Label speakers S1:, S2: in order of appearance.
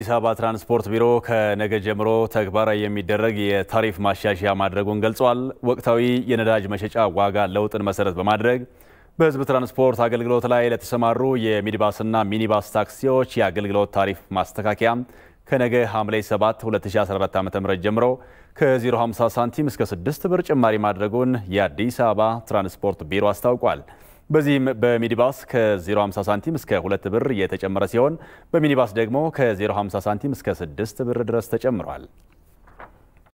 S1: አዲስ አበባ ትራንስፖርት ቢሮ ከነገ ጀምሮ ተግባራዊ የሚደረግ የታሪፍ ማሻሻያ ማድረጉን ገልጿል። ወቅታዊ የነዳጅ መሸጫ ዋጋ ለውጥን መሰረት በማድረግ በህዝብ ትራንስፖርት አገልግሎት ላይ ለተሰማሩ የሚኒባስና ሚኒባስ ታክሲዎች የአገልግሎት ታሪፍ ማስተካከያ ከነገ ሐምሌ 7 2014 ዓ.ም ጀምሮ ከ050 ሳንቲም እስከ 6 ብር ጭማሪ ማድረጉን የአዲስ አበባ ትራንስፖርት ቢሮ አስታውቋል። በዚህም በሚኒባስ ከ0.50 ሳንቲም እስከ 2 ብር የተጨመረ ሲሆን በሚኒባስ ደግሞ ከ0.50 ሳንቲም እስከ 6 ብር ድረስ ተጨምሯል።